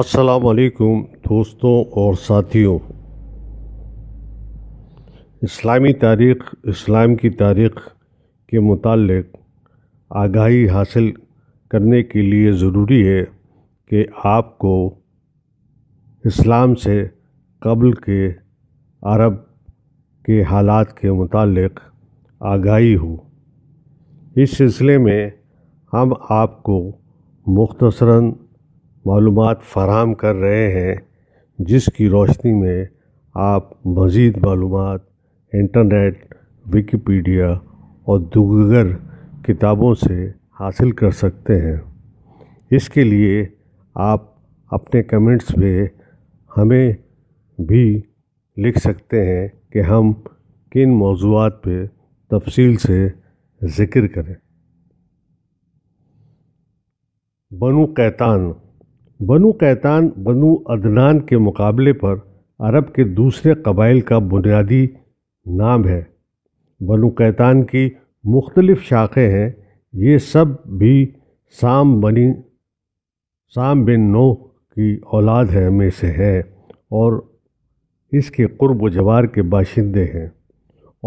अस्सलाम वालेकुम दोस्तों और साथियों इस्लामी तारीख इस्लाम की तारीख के मुतालिक आगाही हासिल करने के लिए ज़रूरी है कि आपको इस्लाम से कबल के अरब के हालात के मुतालिक आगाही हो इस सिलसिले में हम आपको मुख्तसरा मालूम फ़राम कर रहे हैं जिसकी रोशनी में आप मज़ीद मालूम इंटरनेट विकीपीडिया और दूगर किताबों से हासिल कर सकते हैं इसके लिए आप अपने कमेंट्स में हमें भी लिख सकते हैं कि हम किन मौजूद पे तफसील से ज़िक्र करें बनु कैतान बनु कैतान बनु अदनान के मुकाबले पर अरब के दूसरे कबाइल का बुनियादी नाम है बनु कैतान की मुख्तलिफ़ शाखें हैं ये सब भी साम बनी साम बिन नो की औलाद है में से हैं और इसके कुर्ब जवार के बाशिंदे हैं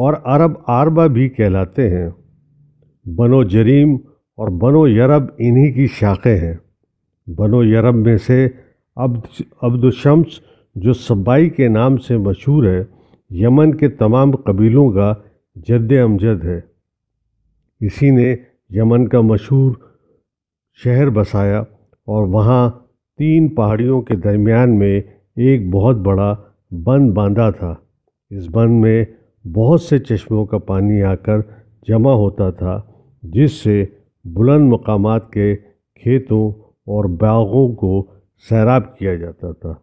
और अरब आरबा भी कहलाते हैं बनो जरीम और बनो यरब इन्हीं की शाखें हैं बनो यरम में से अब्द अब्दुलशम्स जो सब्बाई के नाम से मशहूर है यमन के तमाम कबीलों का जद अमजद है इसी ने यमन का मशहूर शहर बसाया और वहाँ तीन पहाड़ियों के दरमियान में एक बहुत बड़ा बंद बांधा था इस बंद में बहुत से चश्मों का पानी आकर जमा होता था जिससे बुलंद मकामात के खेतों और बागों को सैराब किया जाता था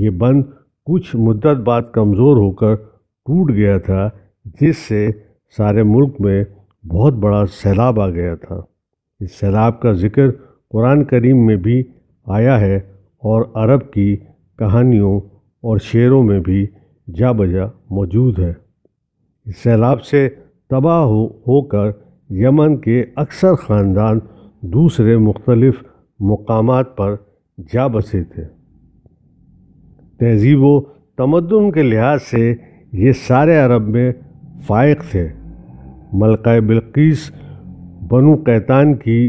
ये बंद कुछ मुद्दत बाद कमज़ोर होकर टूट गया था जिससे सारे मुल्क में बहुत बड़ा सैलाब आ गया था इस सैलाब का जिक्र कुरान करीम में भी आया है और अरब की कहानियों और शेरों में भी जा बजा मौजूद है इस सैलाब से तबाह हो होकर यमन के अक्सर ख़ानदान दूसरे मुख्तलफ़ मकाम पर जा बसे थे तहजीब व तमदन के लिहाज से ये सारे अरब में फ़ायक थे मलका बिल्किस बनु कैतान की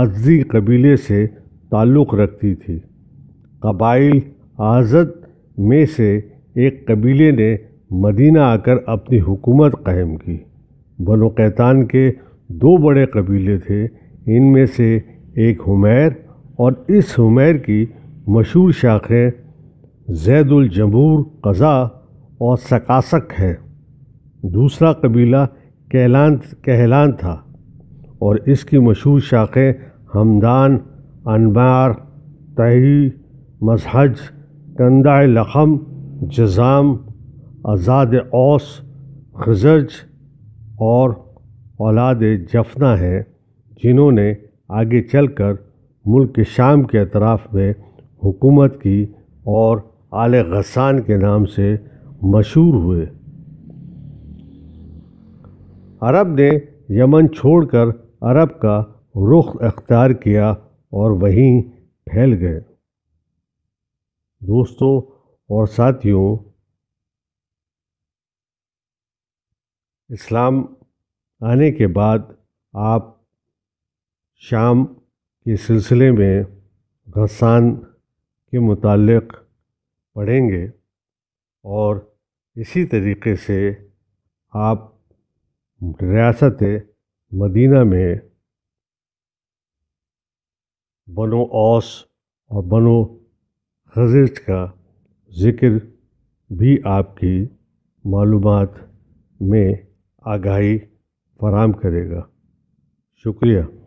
आजी कबीले से ताल्लुक़ रखती थी कबाइल आज़द में से एक कबीले ने मदीना आकर अपनी हुकूमत कायम की बनो कैतान के दो बड़े कबीले थे इनमें से एक हुमैर और इस हुमैर की मशहूर शाखें जैदुलजमूर कज़ा और सकासक हैं दूसरा कबीला कहलान कहलान था और इसकी मशहूर शाखें हमदान अनबार तही मजहज कंदा लखम जजाम आज़ाद ओस खजज और औलाद जफना हैं जिन्होंने आगे चलकर मुल्क के शाम के अतराफ़ में हुकूमत की और आल गसान के नाम से मशहूर हुए अरब ने यमन छोड़कर अरब का रुख अख्तियार किया और वहीं फैल गए दोस्तों और साथियों इस्लाम आने के बाद आप शाम के सिलसिले में घसान के मुतालिक पढ़ेंगे और इसी तरीके से आप रियासत मदीना में बनो ओस और बनो खजिज का ज़िक्र भी आपकी मालूम में आगाही फराम करेगा शुक्रिया